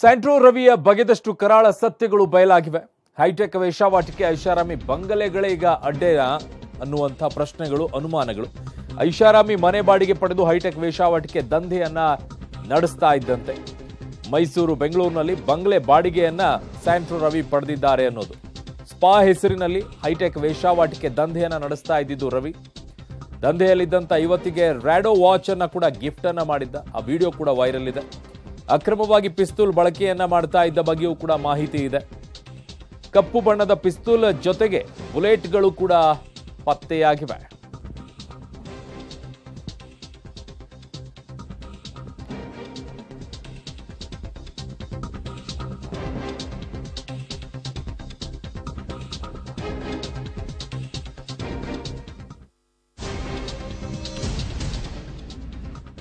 Santro ರವಿಯ ಬಗೆದಷ್ಟು ಕರಾಳ ಸತ್ಯಗಳು ಬಯಲಾಗಿವೆ high tech ವೇಷಾವಾಟಿಕೆ ಐಷಾರಾಮಿ ಬಂಗಲೆಗಳೇ ಈಗ ಅಡ್ಡೇನಾ ಅನ್ನುವಂಥ ಪ್ರಶ್ನೆಗಳು ಅನುಮಾನಗಳು ಐಷಾರಾಮಿ ಮನೆ ಬಾಡಿಗೆ ಪಡೆದು ಹೈಟೆಕ್ ವೇಷಾವಾಟಿಕೆ ದಂಧೆಯನ್ನ ನಡೆಸ್ತಾ ಇದ್ದಂತೆ ಮೈಸೂರು ಬೆಂಗಳೂರಿನಲ್ಲಿ ಬಂಗ್ಲೆ ಬಾಡಿಗೆಯನ್ನ ಸ್ಯಾಂಟ್ರೋ ರವಿ ಪಡೆದಿದ್ದಾರೆ ಅನ್ನೋದು ಸ್ಪಾ ಹೆಸರಿನಲ್ಲಿ ಹೈಟೆಕ್ ವೇಷಾವಾಟಿಕೆ ದಂಧೆಯನ್ನ ನಡೆಸ್ತಾ ಇದ್ದಿದ್ದು ರವಿ ದಂಧೆಯಲ್ಲಿದ್ದಂಥ ಇವತ್ತಿಗೆ ರ್ಯಾಡೋ ವಾಚ್ ಅನ್ನ ಕೂಡ ಗಿಫ್ಟ್ ಅನ್ನ ಮಾಡಿದ್ದ ಆ ವಿಡಿಯೋ ಕೂಡ ವೈರಲ್ ಇದೆ ಅಕ್ರಮವಾಗಿ ಪಿಸ್ತೂಲ್ ಬಳಕೆಯನ್ನ ಮಾಡ್ತಾ ಇದ್ದ ಬಗ್ಗೆಯೂ ಕೂಡ ಮಾಹಿತಿ ಇದೆ ಕಪ್ಪು ಬಣ್ಣದ ಪಿಸ್ತೂಲ್ ಜೊತೆಗೆ ಬುಲೆಟ್ಗಳು ಕೂಡ ಪತ್ತೆಯಾಗಿವೆ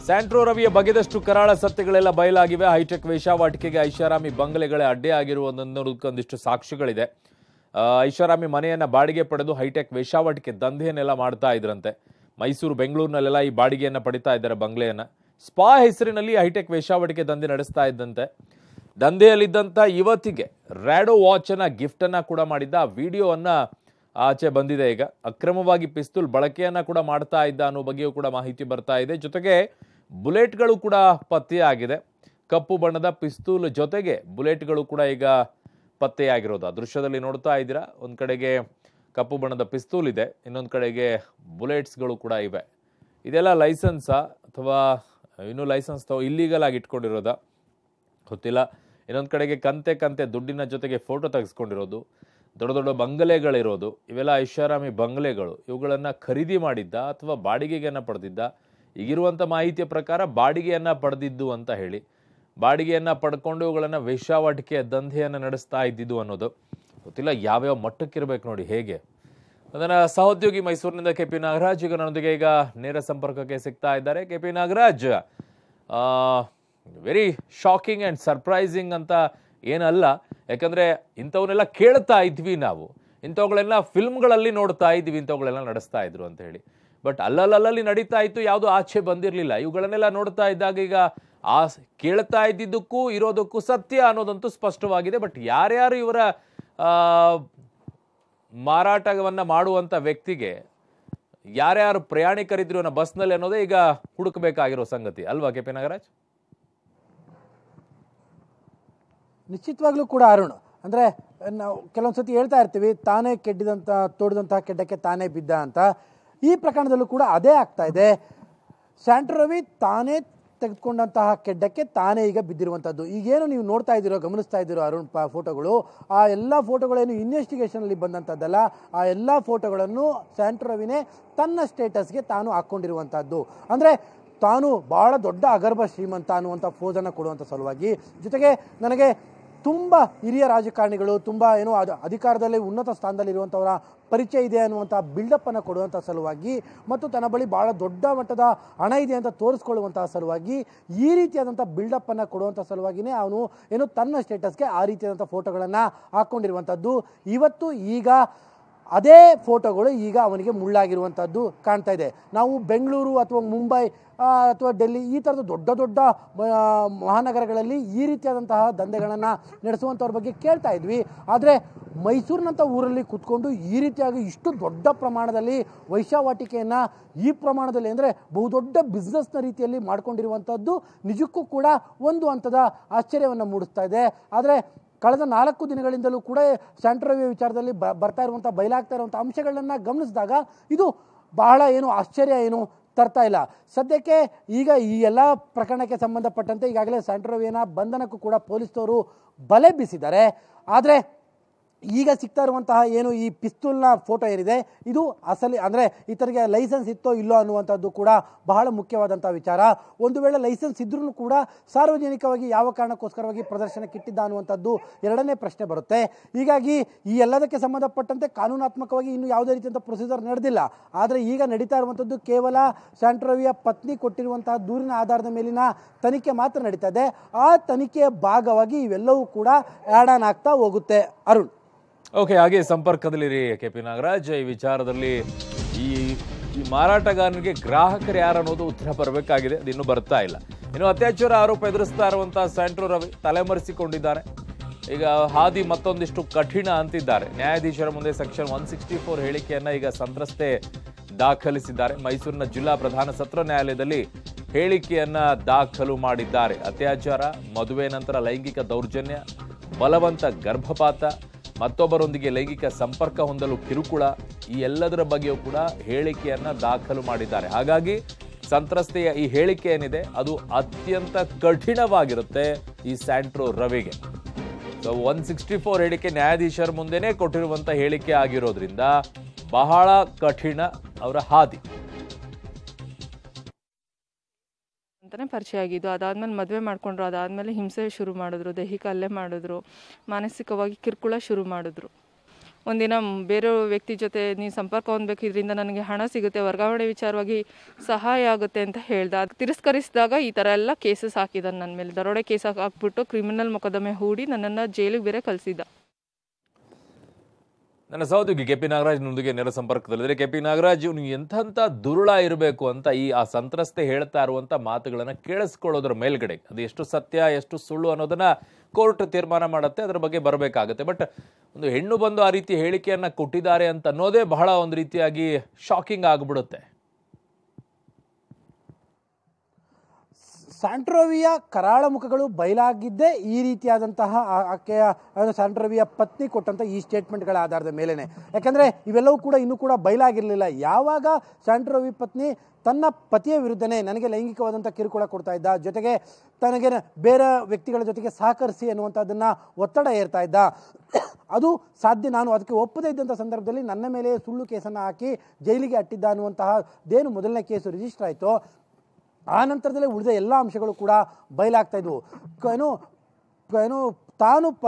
ಸ್ಯಾಂಟ್ರೋ ರವಿಯ ಬಗೆದಷ್ಟು ಕರಾಳ ಸತ್ಯಗಳೆಲ್ಲ ಬಯಲಾಗಿವೆ ಹೈಟೆಕ್ ವೇಷಾವಾಟಿಕೆಗೆ ಐಷಾರಾಮಿ ಬಂಗಲೆಗಳೇ ಅಡ್ಡೆ ಆಗಿರುವುದೊಂದಿಷ್ಟು ಸಾಕ್ಷಿಗಳಿದೆ ಐಷಾರಾಮಿ ಮನೆಯನ್ನು ಬಾಡಿಗೆ ಪಡೆದು ಹೈಟೆಕ್ ವೇಷಾವಾಟಿಕೆ ದಂಧೆಯನ್ನೆಲ್ಲ ಮಾಡ್ತಾ ಇದ್ರಂತೆ ಮೈಸೂರು ಬೆಂಗಳೂರಿನಲ್ಲೆಲ್ಲ ಈ ಬಾಡಿಗೆಯನ್ನು ಪಡಿತಾ ಇದ್ದಾರೆ ಬಂಗ್ಲೆಯನ್ನು ಸ್ಪಾ ಹೆಸರಿನಲ್ಲಿ ಹೈಟೆಕ್ ವೇಷಾವಟಿಕೆ ದಂಧೆ ನಡೆಸ್ತಾ ಇದ್ದಂತೆ ದಂಧೆಯಲ್ಲಿದ್ದಂಥ ಯುವತಿಗೆ ರ್ಯಾಡೋ ವಾಚನ್ನು ಗಿಫ್ಟನ್ನು ಕೂಡ ಮಾಡಿದ್ದ ಆ ವಿಡಿಯೋವನ್ನು ಆಚೆ ಬಂದಿದೆ ಈಗ ಅಕ್ರಮವಾಗಿ ಪಿಸ್ತೂಲ್ ಬಳಕೆಯನ್ನು ಕೂಡ ಮಾಡ್ತಾ ಇದ್ದ ಅನ್ನೋ ಬಗ್ಗೆಯೂ ಕೂಡ ಮಾಹಿತಿ ಬರ್ತಾ ಇದೆ ಜೊತೆಗೆ ಬುಲೆಟ್ಗಳು ಕೂಡ ಪತ್ತೆಯಾಗಿದೆ ಕಪ್ಪು ಬಣ್ಣದ ಪಿಸ್ತೂಲ್ ಜೊತೆಗೆ ಬುಲೆಟ್ಗಳು ಕೂಡ ಈಗ ಪತ್ತೆಯಾಗಿರೋದು ಆ ದೃಶ್ಯದಲ್ಲಿ ನೋಡ್ತಾ ಇದ್ದೀರಾ ಒಂದು ಕಡೆಗೆ ಕಪ್ಪು ಬಣ್ಣದ ಪಿಸ್ತೂಲ್ ಇದೆ ಇನ್ನೊಂದು ಕಡೆಗೆ ಬುಲೆಟ್ಸ್ಗಳು ಕೂಡ ಇವೆ ಇದೆಲ್ಲ ಲೈಸೆನ್ಸಾ ಅಥವಾ ಇನ್ನೂ ಲೈಸೆನ್ಸ್ ತಗೋ ಇಲ್ಲೀಗಲ್ ಆಗಿ ಇಟ್ಕೊಂಡಿರೋದ ಗೊತ್ತಿಲ್ಲ ಇನ್ನೊಂದು ಕಡೆಗೆ ಕಂತೆ ಕಂತೆ ದುಡ್ಡಿನ ಜೊತೆಗೆ ಫೋಟೋ ತೆಗೆಸ್ಕೊಂಡಿರೋದು ದೊಡ್ಡ ದೊಡ್ಡ ಬಂಗಲೆಗಳಿರೋದು ಇವೆಲ್ಲ ಐಷಾರಾಮಿ ಬಂಗಲೆಗಳು ಇವುಗಳನ್ನು ಖರೀದಿ ಮಾಡಿದ್ದ ಅಥವಾ ಬಾಡಿಗೆಗೆನ ಪಡೆದಿದ್ದ ಈಗಿರುವಂಥ ಮಾಹಿತಿಯ ಪ್ರಕಾರ ಬಾಡಿಗೆಯನ್ನು ಪಡೆದಿದ್ದು ಅಂತ ಹೇಳಿ ಬಾಡಿಗೆಯನ್ನು ಪಡ್ಕೊಂಡು ಇವುಗಳನ್ನು ದಂಧೆಯನ್ನ ದಂಧೆಯನ್ನು ನಡೆಸ್ತಾ ಇದ್ದಿದ್ದು ಅನ್ನೋದು ಗೊತ್ತಿಲ್ಲ ಯಾವ್ಯಾವ ಮಟ್ಟಕ್ಕಿರಬೇಕು ನೋಡಿ ಹೇಗೆ ಅದನ್ನು ಸಹೋದ್ಯೋಗಿ ಮೈಸೂರಿನಿಂದ ಕೆ ಪಿ ನಾಗರಾಜ್ ಈಗ ನನ್ನೊಂದಿಗೆ ಈಗ ನೇರ ಸಂಪರ್ಕಕ್ಕೆ ಸಿಗ್ತಾ ಇದ್ದಾರೆ K P Nagaraj very shocking and surprising ಅಂತ ಏನಲ್ಲ ಯಾಕಂದರೆ ಇಂಥವನ್ನೆಲ್ಲ ಕೇಳ್ತಾ ಇದ್ವಿ ನಾವು ಇಂಥವುಗಳೆಲ್ಲ ಫಿಲ್ಮ್ಗಳಲ್ಲಿ ನೋಡ್ತಾ ಇದ್ವಿ ಇಂಥವುಗಳೆಲ್ಲ ನಡೆಸ್ತಾ ಇದ್ರು ಅಂತ ಹೇಳಿ ಬಟ್ ಅಲ್ಲಲ್ಲಲ್ಲಿ ನಡೀತಾ ಇತ್ತು ಯಾವುದೂ ಆಚೆ ಬಂದಿರಲಿಲ್ಲ ಇವುಗಳನ್ನೆಲ್ಲ ನೋಡ್ತಾ ಇದ್ದಾಗ ಈಗ ಆ ಕೇಳ್ತಾ ಇದ್ದಿದ್ದಕ್ಕೂ ಇರೋದಕ್ಕೂ ಸತ್ಯ ಅನ್ನೋದಂತೂ ಸ್ಪಷ್ಟವಾಗಿದೆ ಬಟ್ ಯಾರ್ಯಾರು ಇವರ ಮಾರಾಟವನ್ನು ಮಾಡುವಂಥ ವ್ಯಕ್ತಿಗೆ ಯಾರ್ಯಾರು ಪ್ರಯಾಣಿಕರಿದ್ರು ಅನ್ನೋ ಬಸ್ನಲ್ಲಿ ಅನ್ನೋದೇ ಈಗ ಹುಡುಕಬೇಕಾಗಿರೋ ಸಂಗತಿ ಅಲ್ವಾ ಕೆ ಪಿ ನಾಗರಾಜ್ ನಿಶ್ಚಿತವಾಗ್ಲೂ ಕೂಡ ಅರುಣ್ ಅಂದ್ರೆ ನಾವು ಕೆಲವೊಂದ್ಸತಿ ಹೇಳ್ತಾ ಇರ್ತೀವಿ ತಾನೇ ಕೆಡ್ಡಿದಂತ ತೋಡಿದಂತಹ ಕೆಡ್ಡಕ್ಕೆ ತಾನೇ ಬಿದ್ದ ಅಂತ ಈ ಪ್ರಕರಣದಲ್ಲೂ ಕೂಡ ಅದೇ ಆಗ್ತಾ ಇದೆ ಸ್ಯಾಂಟ್ರವಿ ತಾನೇ ತೆಗೆದುಕೊಂಡಂತಹ ಕೆಡ್ಡಕ್ಕೆ ತಾನೇ ಈಗ ಬಿದ್ದಿರುವಂಥದ್ದು ಈಗೇನು ನೀವು ನೋಡ್ತಾ ಇದ್ದೀರೋ ಗಮನಿಸ್ತಾ ಇದ್ದೀರೋ ಅರುಣ್ ಪ ಫೋಟೋಗಳು ಆ ಎಲ್ಲ ಫೋಟೋಗಳೇನು ಇನ್ವೆಸ್ಟಿಗೇಷನಲ್ಲಿ ಬಂದಂಥದ್ದಲ್ಲ ಆ ಎಲ್ಲ ಫೋಟೋಗಳನ್ನು ಸ್ಯಾಂಟ್ರವಿನೇ ತನ್ನ ಸ್ಟೇಟಸ್ಗೆ ತಾನು ಹಾಕ್ಕೊಂಡಿರುವಂಥದ್ದು ಅಂದರೆ ತಾನು ಭಾಳ ದೊಡ್ಡ ಅಗರ್ಭ ಶ್ರೀಮಂತ ಅನ್ನುವಂಥ ಫೋಜನ್ನು ಕೊಡುವಂಥ ಸಲುವಾಗಿ ಜೊತೆಗೆ ನನಗೆ ತುಂಬ ಹಿರಿಯ ರಾಜಕಾರಣಿಗಳು ತುಂಬ ಏನು ಅದು ಅಧಿಕಾರದಲ್ಲಿ ಉನ್ನತ ಸ್ಥಾನದಲ್ಲಿರುವಂಥವರ ಪರಿಚಯ ಇದೆ ಅನ್ನುವಂಥ ಬಿಲ್ಡಪ್ಪನ್ನು ಕೊಡುವಂಥ ಸಲುವಾಗಿ ಮತ್ತು ತನ್ನ ಬಳಿ ಭಾಳ ದೊಡ್ಡ ಮಟ್ಟದ ಹಣ ಇದೆ ಅಂತ ತೋರಿಸ್ಕೊಳ್ಳುವಂಥ ಸಲುವಾಗಿ ಈ ರೀತಿಯಾದಂಥ ಬಿಲ್ಡಪ್ಪನ್ನು ಕೊಡುವಂಥ ಸಲುವಾಗಿಯೇ ಅವನು ಏನು ತನ್ನ ಸ್ಟೇಟಸ್ಗೆ ಆ ರೀತಿಯಾದಂಥ ಫೋಟೋಗಳನ್ನು ಹಾಕ್ಕೊಂಡಿರುವಂಥದ್ದು ಇವತ್ತು ಈಗ ಅದೇ ಫೋಟೋಗಳು ಈಗ ಅವನಿಗೆ ಮುಳ್ಳಾಗಿರುವಂಥದ್ದು ಕಾಣ್ತಾ ಇದೆ ನಾವು ಬೆಂಗಳೂರು ಅಥವಾ ಮುಂಬೈ ಅಥವಾ ಡೆಲ್ಲಿ ಈ ಥರದ ದೊಡ್ಡ ದೊಡ್ಡ ಮಹಾನಗರಗಳಲ್ಲಿ ಈ ರೀತಿಯಾದಂತಹ ದಂಧೆಗಳನ್ನು ನಡೆಸುವಂಥವ್ರ ಬಗ್ಗೆ ಕೇಳ್ತಾ ಇದ್ವಿ ಆದರೆ ಮೈಸೂರಿನಂಥ ಊರಲ್ಲಿ ಕೂತ್ಕೊಂಡು ಈ ರೀತಿಯಾಗಿ ಇಷ್ಟು ದೊಡ್ಡ ಪ್ರಮಾಣದಲ್ಲಿ ವೈಶಾವಾಟಿಕೆಯನ್ನು ಈ ಪ್ರಮಾಣದಲ್ಲಿ ಅಂದರೆ ಬಹುದೊಡ್ಡ ಬಿಸ್ನೆಸ್ನ ರೀತಿಯಲ್ಲಿ ಮಾಡಿಕೊಂಡಿರುವಂಥದ್ದು ನಿಜಕ್ಕೂ ಕೂಡ ಒಂದು ಹಂತದ ಆಶ್ಚರ್ಯವನ್ನು ಮೂಡಿಸ್ತಾ ಇದೆ ಆದರೆ ಕಳೆದ ನಾಲ್ಕು ದಿನಗಳಿಂದಲೂ ಕೂಡ ಸ್ಯಾಂಟ್ರವ್ಯ ವಿಚಾರದಲ್ಲಿ ಬ ಬರ್ತಾ ಇರುವಂಥ ಬಯಲಾಗ್ತಾ ಇರುವಂಥ ಅಂಶಗಳನ್ನು ಗಮನಿಸಿದಾಗ ಇದು ಬಹಳ ಏನು ಆಶ್ಚರ್ಯ ಏನು ತರ್ತಾ ಇಲ್ಲ ಸದ್ಯಕ್ಕೆ ಈಗ ಈ ಎಲ್ಲ ಪ್ರಕರಣಕ್ಕೆ ಸಂಬಂಧಪಟ್ಟಂತೆ ಈಗಾಗಲೇ ಸ್ಯಾಂಟ್ರೋವಿಯನ ಬಂಧನಕ್ಕೂ ಕೂಡ ಪೊಲೀಸ್ನವರು ಬಲೆ ಬೀಸಿದ್ದಾರೆ ಆದರೆ ಈಗ ಸಿಗ್ತಾ ಇರುವಂತಹ ಏನು ಈ ಪಿಸ್ತೂಲ್ನ ಫೋಟೋ ಏನಿದೆ ಇದು ಅಸಲಿ ಅಂದರೆ ಈತನಿಗೆ ಲೈಸೆನ್ಸ್ ಇತ್ತೋ ಇಲ್ಲೋ ಅನ್ನುವಂಥದ್ದು ಕೂಡ ಬಹಳ ಮುಖ್ಯವಾದಂಥ ವಿಚಾರ ಒಂದು ವೇಳೆ ಲೈಸೆನ್ಸ್ ಇದ್ರೂ ಕೂಡ ಸಾರ್ವಜನಿಕವಾಗಿ ಯಾವ ಕಾರಣಕ್ಕೋಸ್ಕರವಾಗಿ ಪ್ರದರ್ಶನಕ್ಕೆ ಇಟ್ಟಿದ್ದ ಅನ್ನುವಂಥದ್ದು ಎರಡನೇ ಪ್ರಶ್ನೆ ಬರುತ್ತೆ ಹೀಗಾಗಿ ಈ ಎಲ್ಲದಕ್ಕೆ ಸಂಬಂಧಪಟ್ಟಂತೆ ಕಾನೂನಾತ್ಮಕವಾಗಿ ಇನ್ನೂ ಯಾವುದೇ ರೀತಿಯಂಥ ಪ್ರೊಸೀಜರ್ ನಡೆದಿಲ್ಲ ಆದರೆ ಈಗ ನಡೀತಾ ಇರುವಂಥದ್ದು ಕೇವಲ ಸ್ಯಾಂಟ್ರೋವಿಯ ಪತ್ನಿ ಕೊಟ್ಟಿರುವಂತಹ ದೂರಿನ ಆಧಾರದ ಮೇಲಿನ ತನಿಖೆ ಮಾತ್ರ ನಡೀತಾ ಇದೆ ಆ ತನಿಖೆಯ ಭಾಗವಾಗಿ ಇವೆಲ್ಲವೂ ಕೂಡ ಆ್ಯಡ್ ಆನ್ ಆಗ್ತಾ ಹೋಗುತ್ತೆ ಅರುಣ್ ಓಕೆ ಹಾಗೆ ಸಂಪರ್ಕದಲ್ಲಿರಿ ಕೆ ಪಿ ನಾಗರಾಜ್ ಈ ವಿಚಾರದಲ್ಲಿ ಈ ಈ ಮಾರಾಟಗಾರನಿಗೆ ಗ್ರಾಹಕರು ಯಾರು ಅನ್ನೋದು ಉತ್ತರ ಬರಬೇಕಾಗಿದೆ ಅದು ಇನ್ನೂ ಬರ್ತಾ ಇಲ್ಲ ಇನ್ನು ಅತ್ಯಾಚಾರ ಆರೋಪ ಎದುರಿಸ್ತಾ ಇರುವಂತಹ ಸ್ಯಾಂಟ್ರೋ ರವಿ ತಲೆಮರೆಸಿಕೊಂಡಿದ್ದಾರೆ ಈಗ ಹಾದಿ ಮತ್ತೊಂದಿಷ್ಟು ಕಠಿಣ ಅಂತಿದ್ದಾರೆ ನ್ಯಾಯಾಧೀಶರ ಮುಂದೆ ಸೆಕ್ಷನ್ ಒನ್ ಸಿಕ್ಸ್ಟಿ ಫೋರ್ ಹೇಳಿಕೆಯನ್ನು ಈಗ ಸಂತ್ರಸ್ತೆ ದಾಖಲಿಸಿದ್ದಾರೆ ಮೈಸೂರಿನ ಜಿಲ್ಲಾ ಪ್ರಧಾನ ಸತ್ರ ನ್ಯಾಯಾಲಯದಲ್ಲಿ ಹೇಳಿಕೆಯನ್ನು ದಾಖಲು ಮಾಡಿದ್ದಾರೆ ಅತ್ಯಾಚಾರ ಮದುವೆ ನಂತರ ಲೈಂಗಿಕ ದೌರ್ಜನ್ಯ ಬಲವಂತ ಗರ್ಭಪಾತ ಮತ್ತೊಬ್ಬರೊಂದಿಗೆ ಲೈಂಗಿಕ ಸಂಪರ್ಕ ಹೊಂದಲು ಕಿರುಕುಳ ಈ ಎಲ್ಲದರ ಬಗ್ಗೆಯೂ ಕೂಡ ಹೇಳಿಕೆಯನ್ನು ದಾಖಲು ಮಾಡಿದ್ದಾರೆ ಹಾಗಾಗಿ ಸಂತ್ರಸ್ತೆಯ ಈ ಹೇಳಿಕೆ ಏನಿದೆ ಅದು ಅತ್ಯಂತ ಕಠಿಣವಾಗಿರುತ್ತೆ ಈ ಸ್ಯಾಂಟ್ರೋ ರವಿಗೆ ಸೊ ಒನ್ ಸಿಕ್ಸ್ಟಿ ಫೋರ್ ಹೇಳಿಕೆ ನ್ಯಾಯಾಧೀಶರ ಮುಂದೆನೇ ಕೊಟ್ಟಿರುವಂಥ ಹೇಳಿಕೆ ಆಗಿರೋದ್ರಿಂದ ಬಹಳ ಕಠಿಣ ಅವರ ಹಾದಿ ಅಂತಲೇ ಪರಿಚಯ ಆಗಿದ್ದು ಅದಾದಮೇಲೆ ಮದುವೆ ಮಾಡಿಕೊಂಡ್ರು ಅದಾದಮೇಲೆ ಹಿಂಸೆ ಶುರು ಮಾಡಿದ್ರು ದೈಹಿಕ ಅಲ್ಲೇ ಮಾಡಿದ್ರು ಮಾನಸಿಕವಾಗಿ ಕಿರುಕುಳ ಶುರು ಮಾಡಿದ್ರು ಒಂದಿನ ಬೇರೆ ವ್ಯಕ್ತಿ ಜೊತೆ ನೀವು ಸಂಪರ್ಕ ಹೊಂದಬೇಕು ಇದರಿಂದ ನನಗೆ ಹಣ ಸಿಗುತ್ತೆ ವರ್ಗಾವಣೆ ವಿಚಾರವಾಗಿ ಸಹಾಯ ಆಗುತ್ತೆ ಅಂತ ಹೇಳ್ದ ಅದು ತಿರಸ್ಕರಿಸಿದಾಗ ಈ ಥರ ಎಲ್ಲ ಕೇಸಸ್ ಹಾಕಿದ ನನ್ನ ಮೇಲೆ ದರೋಡೆ ಕೇಸ್ ಹಾಕ್ಬಿಟ್ಟು ಕ್ರಿಮಿನಲ್ ಮೊಕದ್ದಮೆ ಹೂಡಿ ನನ್ನನ್ನು ಜೈಲಿಗೆ ಬೇರೆ ಕಲಿಸಿದ್ದ ನನ್ನ ಸಹೋದ್ಯೋಗಿ ಕೆ ಪಿ ನಾಗರಾಜ್ನೊಂದಿಗೆ ನೇರ ಸಂಪರ್ಕದಲ್ಲಿದ್ದರೆ ಕೆ ಪಿ ನಾಗರಾಜ್ ಇವನು ಎಂಥಂಥ ದುರುಳ ಇರಬೇಕು ಅಂತ ಈ ಆ ಸಂತ್ರಸ್ತೆ ಹೇಳ್ತಾ ಇರುವಂಥ ಮಾತುಗಳನ್ನು ಕೇಳಿಸ್ಕೊಳ್ಳೋದ್ರ ಮೇಲ್ಗಡೆ ಅದು ಎಷ್ಟು ಸತ್ಯ ಎಷ್ಟು ಸುಳ್ಳು ಅನ್ನೋದನ್ನು ಕೋರ್ಟ್ ತೀರ್ಮಾನ ಮಾಡುತ್ತೆ ಅದರ ಬಗ್ಗೆ ಬರಬೇಕಾಗುತ್ತೆ ಬಟ್ ಒಂದು ಹೆಣ್ಣು ಬಂದು ಆ ರೀತಿ ಹೇಳಿಕೆಯನ್ನು ಕೊಟ್ಟಿದ್ದಾರೆ ಅಂತ ಅನ್ನೋದೇ ಬಹಳ ಒಂದು ರೀತಿಯಾಗಿ ಶಾಕಿಂಗ್ ಆಗಿಬಿಡುತ್ತೆ ಸ್ಯಾಂಟ್ರೋವಿಯ ಕರಾಳ ಮುಖಗಳು ಬಯಲಾಗಿದ್ದೇ ಈ ರೀತಿಯಾದಂತಹ ಆಕೆಯ ಸ್ಯಾಂಟ್ರೋವಿಯ ಪತ್ನಿ ಕೊಟ್ಟಂಥ ಈ ಸ್ಟೇಟ್ಮೆಂಟ್ಗಳ ಆಧಾರದ ಮೇಲೇನೆ ಯಾಕಂದ್ರೆ ಇವೆಲ್ಲವೂ ಕೂಡ ಇನ್ನೂ ಕೂಡ ಬಯಲಾಗಿರಲಿಲ್ಲ ಯಾವಾಗ ಸ್ಯಾಂಟ್ರೋವಿ ಪತ್ನಿ ತನ್ನ ಪತಿಯ ವಿರುದ್ಧನೇ ನನಗೆ ಲೈಂಗಿಕವಾದಂಥ ಕಿರುಕುಳ ಕೊಡ್ತಾ ಇದ್ದ ಜೊತೆಗೆ ತನಗೆ ಬೇರೆ ವ್ಯಕ್ತಿಗಳ ಜೊತೆಗೆ ಸಹಕರಿಸಿ ಅನ್ನುವಂಥದ್ದನ್ನು ಒತ್ತಡ ಏರ್ತಾ ಇದ್ದ ಅದು ಸಾಧ್ಯ ನಾನು ಅದಕ್ಕೆ ಒಪ್ಪದೇ ಇದ್ದಂಥ ಸಂದರ್ಭದಲ್ಲಿ ನನ್ನ ಮೇಲೆ ಸುಳ್ಳು ಕೇಸನ್ನು ಹಾಕಿ ಜೈಲಿಗೆ ಅಟ್ಟಿದ್ದ ಅನ್ನುವಂತಹ ದೇನು ಮೊದಲನೇ ಕೇಸು ರಿಜಿಸ್ಟರ್ ಆಯಿತು ಆ ನಂತರದಲ್ಲೇ ಉಳಿದ ಎಲ್ಲ ಅಂಶಗಳು ಕೂಡ ಬಯಲಾಗ್ತಾ ಇದ್ವು ಏನು ಏನು ತಾನು ಪ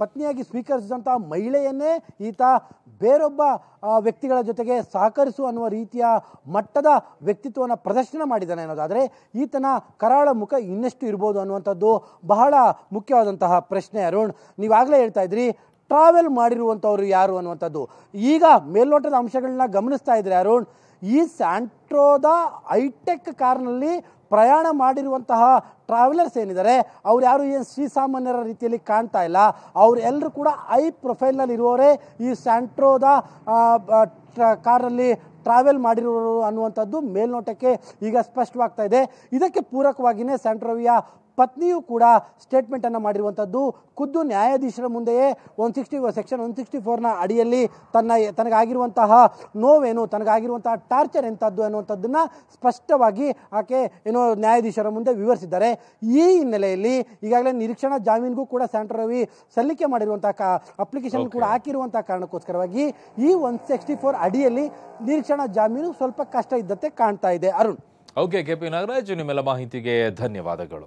ಪತ್ನಿಯಾಗಿ ಸ್ವೀಕರಿಸಿದಂಥ ಮಹಿಳೆಯನ್ನೇ ಈತ ಬೇರೊಬ್ಬ ವ್ಯಕ್ತಿಗಳ ಜೊತೆಗೆ ಸಹಕರಿಸು ಅನ್ನುವ ರೀತಿಯ ಮಟ್ಟದ ವ್ಯಕ್ತಿತ್ವವನ್ನು ಪ್ರದರ್ಶನ ಮಾಡಿದ್ದಾನೆ ಅನ್ನೋದಾದರೆ ಈತನ ಕರಾಳ ಮುಖ ಇನ್ನಷ್ಟು ಇರ್ಬೋದು ಅನ್ನುವಂಥದ್ದು ಬಹಳ ಮುಖ್ಯವಾದಂತಹ ಪ್ರಶ್ನೆ ಅರುಣ್ ನೀವಾಗಲೇ ಹೇಳ್ತಾ ಇದ್ರಿ ಟ್ರಾವೆಲ್ ಮಾಡಿರುವಂಥವ್ರು ಯಾರು ಅನ್ನುವಂಥದ್ದು ಈಗ ಮೇಲ್ನೋಟದ ಅಂಶಗಳನ್ನ ಗಮನಿಸ್ತಾ ಇದ್ರೆ ಅರುಣ್ ಈ ಸ್ಯಾಂಟ್ರೋದ ಐಟೆಕ್ ಕಾರ್ನಲ್ಲಿ ಪ್ರಯಾಣ ಮಾಡಿರುವಂತಹ ಟ್ರಾವೆಲರ್ಸ್ ಏನಿದ್ದಾರೆ ಅವ್ರು ಯಾರು ಏನು ಶ್ರೀಸಾಮಾನ್ಯರ ರೀತಿಯಲ್ಲಿ ಕಾಣ್ತಾ ಇಲ್ಲ ಅವರೆಲ್ಲರೂ ಕೂಡ ಐ ಪ್ರೊಫೈಲ್ನಲ್ಲಿ ಇರುವವರೇ ಈ ಸ್ಯಾಂಟ್ರೋದ ಕಾರಲ್ಲಿ ಟ್ರಾವೆಲ್ ಮಾಡಿರೋರು ಅನ್ನುವಂಥದ್ದು ಮೇಲ್ನೋಟಕ್ಕೆ ಈಗ ಸ್ಪಷ್ಟವಾಗ್ತಾ ಇದೆ ಇದಕ್ಕೆ ಪೂರಕವಾಗಿಯೇ ಸ್ಯಾಂಟ್ರೋವಿಯ ಪತ್ನಿಯು ಕೂಡ ಸ್ಟೇಟ್ಮೆಂಟನ್ನು ಮಾಡಿರುವಂಥದ್ದು ಖುದ್ದು ನ್ಯಾಯಾಧೀಶರ ಮುಂದೆಯೇ one sixty section one sixty ಫೋರ್ನ ಅಡಿಯಲ್ಲಿ ತನ್ನ ತನಗಾಗಿರುವಂತಹ ನೋವೇನು ತನಗಾಗಿರುವಂತಹ ಟಾರ್ಚರ್ ಎಂಥದ್ದು ಅನ್ನುವಂಥದ್ದನ್ನು ಸ್ಪಷ್ಟವಾಗಿ ಆಕೆ ಏನೋ ನ್ಯಾಯಾಧೀಶರ ಮುಂದೆ ವಿವರಿಸಿದ್ದಾರೆ ಈ ಹಿನ್ನೆಲೆಯಲ್ಲಿ ಈಗಾಗಲೇ ನಿರೀಕ್ಷಣಾ ಜಾಮೀನಿಗೂ ಕೂಡ ಸ್ಯಾಂಟ್ರೋ ರವಿ ಸಲ್ಲಿಕೆ ಮಾಡಿರುವಂತಹ ಕಾ ಅಪ್ಲಿಕೇಶನ್ ಕೂಡ ಹಾಕಿರುವಂಥ ಕಾರಣಕ್ಕೋಸ್ಕರವಾಗಿ ಈ ಒನ್ ಸಿಕ್ಸ್ಟಿ ಫೋರ್ ಅಡಿಯಲ್ಲಿ ನಿರೀಕ್ಷಣಾ ಜಾಮೀನು ಸ್ವಲ್ಪ ಕಷ್ಟ ಇದ್ದಂತೆ ಕಾಣ್ತಾ ಇದೆ Arun okay K P Nagaraj ನಿಮ್ಮೆಲ್ಲ ಮಾಹಿತಿಗೆ ಧನ್ಯವಾದಗಳು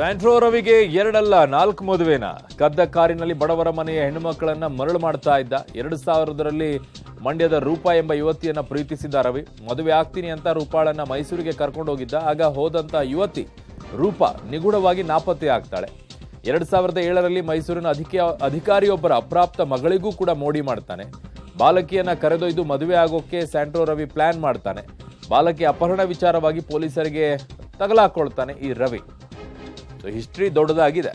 ಸ್ಯಾಂಟ್ರೋ ರವಿಗೆ ಎರಡಲ್ಲ ನಾಲ್ಕು ಮದುವೆನ ಕದ್ದ ಕಾರಿನಲ್ಲಿ ಬಡವರ ಮನೆಯ ಹೆಣ್ಣು ಮಕ್ಕಳನ್ನ ಮರಳು ಮಾಡ್ತಾ ಇದ್ದ ಎರಡು ಸಾವಿರದರಲ್ಲಿ ಮಂಡ್ಯದ ರೂಪ ಎಂಬ ಯುವತಿಯನ್ನ ಪ್ರೀತಿಸಿದ್ದ ರವಿ ಮದುವೆ ಆಗ್ತೀನಿ ಅಂತ ರೂಪಾಳನ್ನ ಮೈಸೂರಿಗೆ ಕರ್ಕೊಂಡೋಗಿದ್ದ ಆಗ ಹೋದಂತ ಯುವತಿ ರೂಪ ನಿಗೂಢವಾಗಿ ನಾಪತ್ತೆ ಆಗ್ತಾಳೆ ಎರಡು ಸಾವಿರದ ಏಳರಲ್ಲಿ ಮೈಸೂರಿನ ಅಧಿಕ ಅಧಿಕಾರಿಯೊಬ್ಬರ ಅಪ್ರಾಪ್ತ ಮಗಳಿಗೂ ಕೂಡ ಮೋಡಿ ಮಾಡ್ತಾನೆ ಬಾಲಕಿಯನ್ನ ಕರೆದೊಯ್ದು ಮದುವೆ ಆಗೋಕೆ ಸ್ಯಾಂಟ್ರೋ ರವಿ ಪ್ಲಾನ್ ಮಾಡ್ತಾನೆ ಬಾಲಕಿ ಅಪಹರಣ ವಿಚಾರವಾಗಿ ಪೊಲೀಸರಿಗೆ ತಗಲಾಕೊಳ್ತಾನೆ ಈ ರವಿ ಸೊ ಹಿಸ್ಟ್ರಿ ದೊಡ್ಡದಾಗಿದೆ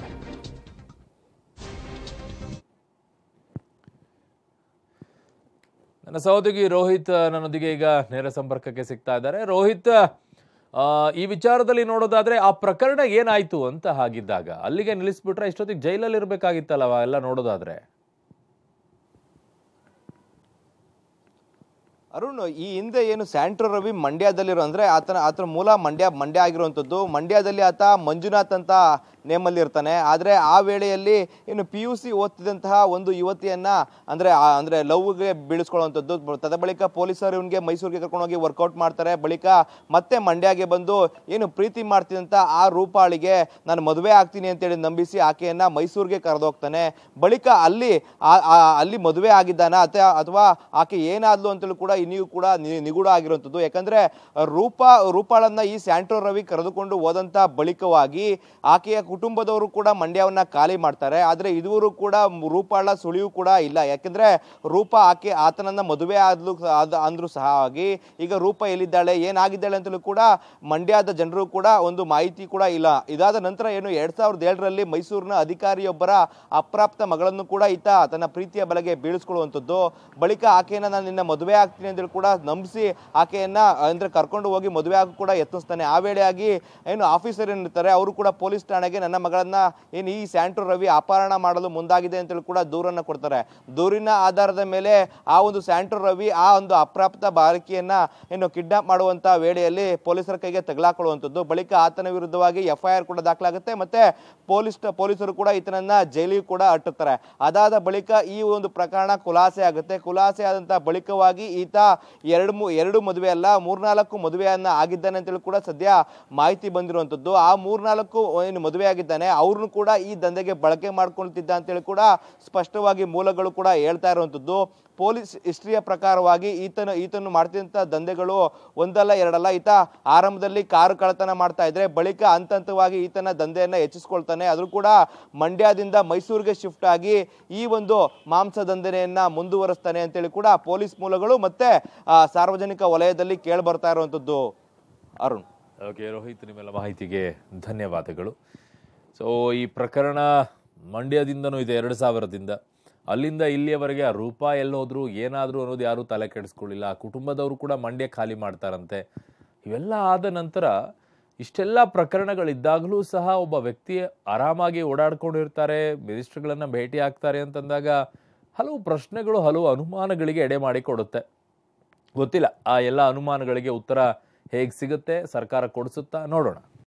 ನನ್ನ ಸಹೋದ್ಯೋಗಿ ರೋಹಿತ್ ನನ್ನೊಂದಿಗೆ ಈಗ ನೇರ ಸಂಪರ್ಕಕ್ಕೆ ಸಿಗ್ತಾ ಇದ್ದಾರೆ ರೋಹಿತ್ ಈ ವಿಚಾರದಲ್ಲಿ ನೋಡೋದಾದ್ರೆ ಆ ಪ್ರಕರಣ ಏನಾಯ್ತು ಅಂತ ಹಾಗಿದ್ದಾಗ ಅಲ್ಲಿಗೆ ನಿಲ್ಲಿಸ್ಬಿಟ್ರೆ ಇಷ್ಟೊತ್ತಿಗೆ ಜೈಲಲ್ಲಿ ಇರಬೇಕಾಗಿತ್ತಲ್ಲ ಎಲ್ಲ ನೋಡೋದಾದ್ರೆ ಅರುಣ್ ಈ ಹಿಂದೆ ಏನು ಸ್ಯಾಂಟ್ರೋ ರವಿ ಮಂಡ್ಯದಲ್ಲಿರೋ ಅಂದ್ರೆ ಆತನ ಆತನ ಮೂಲ ಮಂಡ್ಯ ಮಂಡ್ಯ ಆಗಿರುವಂಥದ್ದು ಮಂಡ್ಯದಲ್ಲಿ ಆತ ಮಂಜುನಾಥ್ ಅಂತ ನೇಮಲ್ಲಿರ್ತಾನೆ ಆದರೆ ಆ ವೇಳೆಯಲ್ಲಿ ಇನ್ನು ಪಿ ಯು ಸಿ ಓದ್ತಿದ್ದಂತಹ ಒಂದು ಯುವತಿಯನ್ನು ಅಂದರೆ ಅಂದರೆ ಲವ್ಗೆ ಬೀಳಿಸ್ಕೊಳ್ಳುವಂಥದ್ದು ಬಳಿಕ ಪೊಲೀಸರು ಇವನಿಗೆ ಮೈಸೂರಿಗೆ ಕರ್ಕೊಂಡೋಗಿ ವರ್ಕೌಟ್ ಮಾಡ್ತಾರೆ ಬಳಿಕ ಮತ್ತೆ ಮಂಡ್ಯಗೆ ಬಂದು ಏನು ಪ್ರೀತಿ ಮಾಡ್ತಿದ್ದಂಥ ಆ ರೂಪಾಳಿಗೆ ನಾನು ಮದುವೆ ಆಗ್ತೀನಿ ಅಂತೇಳಿ ನಂಬಿಸಿ ಆಕೆಯನ್ನು ಮೈಸೂರಿಗೆ ಕರೆದೋಗ್ತಾನೆ ಬಳಿಕ ಅಲ್ಲಿ ಅಲ್ಲಿ ಮದುವೆ ಆಗಿದ್ದಾನೆ ಅಥ ಅಥವಾ ಆಕೆ ಏನಾದ್ಲು ಅಂತೇಳಿ ಕೂಡ ಇನ್ನೂ ಕೂಡ ನಿಗೂಢ ಆಗಿರುವಂಥದ್ದು ಯಾಕಂದರೆ ರೂಪಾ ರೂಪಾಳನ್ನು ಈ ಸ್ಯಾಂಟ್ರೋ ರವಿ ಕರೆದುಕೊಂಡು ಹೋದಂಥ ಬಳಿಕವಾಗಿ ಆಕೆಯ ಕುಟುಂಬದವರು ಕೂಡ ಮಂಡ್ಯವನ್ನು ಖಾಲಿ ಮಾಡ್ತಾರೆ ಆದರೆ ಇದುವರು ಕೂಡ ರೂಪಾಳ ಸುಳಿವು ಕೂಡ ಇಲ್ಲ ಯಾಕೆಂದರೆ ರೂಪ ಆಕೆ ಆತನನ್ನು ಮದುವೆ ಆದ್ಲು ಅಂದ್ರೂ ಸಹ ಆಗಿ ಈಗ ರೂಪ ಎಲ್ಲಿದ್ದಾಳೆ ಏನಾಗಿದ್ದಾಳೆ ಅಂತಲೂ ಕೂಡ ಮಂಡ್ಯದ ಜನರು ಕೂಡ ಒಂದು ಮಾಹಿತಿ ಕೂಡ ಇಲ್ಲ ಇದಾದ ನಂತರ ಏನು ಎರಡು ಸಾವಿರದ ಏಳರಲ್ಲಿ ಮೈಸೂರಿನ ಅಧಿಕಾರಿಯೊಬ್ಬರ ಅಪ್ರಾಪ್ತ ಮಗಳನ್ನು ಕೂಡ ಈತ ತನ್ನ ಪ್ರೀತಿಯ ಬಲೆಗೆ ಬೀಳಿಸ್ಕೊಳ್ಳುವಂಥದ್ದು ಬಳಿಕ ಆಕೆಯನ್ನು ನಾನು ನಿನ್ನ ಮದುವೆ ಆಗ್ತೀನಿ ಅಂತೇಳಿ ಕೂಡ ನಂಬಿಸಿ ಆಕೆಯನ್ನು ಅಂದರೆ ಕರ್ಕೊಂಡು ಹೋಗಿ ಮದುವೆ ಆಗು ಕೂಡ ಯತ್ನಿಸ್ತಾನೆ ಆ ವೇಳೆಯಾಗಿ ಏನು ಆಫೀಸರ್ ಏನಿರ್ತಾರೆ ಅವರು ಕೂಡ ಪೊಲೀಸ್ ಠಾಣೆಗೆ ನನ್ನ ಮಗಳನ್ನ ಏನು ಈ ಸ್ಯಾಂಟ್ರೋ ರವಿ ಅಪಹರಣ ಮಾಡಲು ಮುಂದಾಗಿದೆ ಅಂತೇಳಿ ಕೂಡ ದೂರನ್ನು ಕೊಡ್ತಾರೆ ದೂರಿನ ಆಧಾರದ ಮೇಲೆ ಆ ಒಂದು ಸ್ಯಾಂಟ್ರೋ ರವಿ ಆ ಒಂದು ಅಪ್ರಾಪ್ತ ಬಾಲಕಿಯನ್ನ ಏನು ಕಿಡ್ನಾಪ್ ಮಾಡುವಂತ ವೇಳೆಯಲ್ಲಿ ಪೊಲೀಸರ ಕೈಗೆ ತಗಲಾಕೊಳ್ಳುವಂಥದ್ದು ಬಳಿಕ ಆತನ ವಿರುದ್ಧವಾಗಿ ಎಫ್ಐಆರ್ ಕೂಡ ದಾಖಲಾಗುತ್ತೆ ಮತ್ತೆ ಪೊಲೀಸ್ ಪೊಲೀಸರು ಕೂಡ ಈತನನ್ನ ಜೈಲಿಗೆ ಕೂಡ ಅಟ್ಟುತ್ತಾರೆ ಅದಾದ ಬಳಿಕ ಈ ಒಂದು ಪ್ರಕರಣ ಖುಲಾಸೆ ಆಗುತ್ತೆ ಖುಲಾಸೆ ಆದಂತಹ ಬಳಿಕವಾಗಿ ಈತ ಎರಡು ಎರಡು ಮದುವೆ ಅಲ್ಲ ಮೂರ್ನಾಲ್ಕು ಮದುವೆಯನ್ನ ಆಗಿದ್ದಾನೆ ಅಂತೇಳಿ ಕೂಡ ಸದ್ಯ ಮಾಹಿತಿ ಬಂದಿರುವಂತದ್ದು ಆ ಮೂರ್ನಾಲ್ಕು ಏನು ಮದುವೆ ಆಗಿದ್ದಾನೆ ಅವ್ರನ್ನೂ ಕೂಡ ಈ ದಂಧೆಗೆ ಬಳಕೆ ಮಾಡ್ಕೊಳ್ತಿದ್ದ ಅಂತೇಳಿ ಕೂಡ ಸ್ಪಷ್ಟವಾಗಿ ಮೂಲಗಳು ಕೂಡ ಹೇಳ್ತಾ ಇರುವಂಥದ್ದು ಪೊಲೀಸ್ ಹಿಸ್ಟ್ರಿಯ ಪ್ರಕಾರವಾಗಿ ಈತನ ಈತನು ಮಾಡ್ತಿದ್ದಂಥ ದಂಧೆಗಳು ಒಂದಲ್ಲ ಎರಡಲ್ಲ ಈತ ಆರಂಭದಲ್ಲಿ ಕಾರು ಕಳ್ಳತನ ಮಾಡ್ತಾ ಇದ್ರೆ ಬಳಿಕ ಹಂತ ಹಂತವಾಗಿ ಈತನ ದಂಧೆಯನ್ನು ಹೆಚ್ಚಿಸ್ಕೊಳ್ತಾನೆ ಅದು ಕೂಡ ಮಂಡ್ಯದಿಂದ ಮೈಸೂರಿಗೆ ಶಿಫ್ಟ್ ಆಗಿ ಈ ಒಂದು ಮಾಂಸ ದಂಧೆಯನ್ನು ಮುಂದುವರಿಸ್ತಾನೆ ಅಂತೇಳಿ ಕೂಡ ಪೊಲೀಸ್ ಮೂಲಗಳು ಮತ್ತೆ ಸಾರ್ವಜನಿಕ ವಲಯದಲ್ಲಿ ಕೇಳಿ ಬರ್ತಾ ಇರುವಂಥದ್ದು ಅರುಣ್ ಓಕೆ ರೋಹಿತ್ ನಿಮ್ಮೆಲ್ಲ ಮಾಹಿತಿಗೆ ಧನ್ಯವಾದಗಳು ಸೊ ಈ ಪ್ರಕರಣ ಮಂಡ್ಯದಿಂದನೂ ಇದೆ ಎರಡು ಸಾವಿರದಿಂದ ಅಲ್ಲಿಂದ ಇಲ್ಲಿಯವರೆಗೆ ಆ ರೂಪಾಯಿ ಎಲ್ಲೋದ್ರು ಏನಾದರೂ ಅನ್ನೋದು ಯಾರೂ ತಲೆ ಕೆಡಿಸ್ಕೊಳ್ಳಿಲ್ಲ ಆ ಕುಟುಂಬದವರು ಕೂಡ ಮಂಡ್ಯ ಖಾಲಿ ಮಾಡ್ತಾರಂತೆ ಇವೆಲ್ಲ ಆದ ನಂತರ ಇಷ್ಟೆಲ್ಲ ಪ್ರಕರಣಗಳಿದ್ದಾಗಲೂ ಸಹ ಒಬ್ಬ ವ್ಯಕ್ತಿ ಆರಾಮಾಗಿ ಓಡಾಡ್ಕೊಂಡಿರ್ತಾರೆ ಮಿನಿಸ್ಟ್ರ್ಗಳನ್ನು ಭೇಟಿ ಆಗ್ತಾರೆ ಅಂತಂದಾಗ ಹಲವು ಪ್ರಶ್ನೆಗಳು ಹಲವು ಅನುಮಾನಗಳಿಗೆ ಎಡೆ ಮಾಡಿಕೊಡುತ್ತೆ ಗೊತ್ತಿಲ್ಲ ಆ ಎಲ್ಲ ಅನುಮಾನಗಳಿಗೆ ಉತ್ತರ ಹೇಗೆ ಸಿಗುತ್ತೆ ಸರ್ಕಾರ ಕೊಡಿಸುತ್ತಾ ನೋಡೋಣ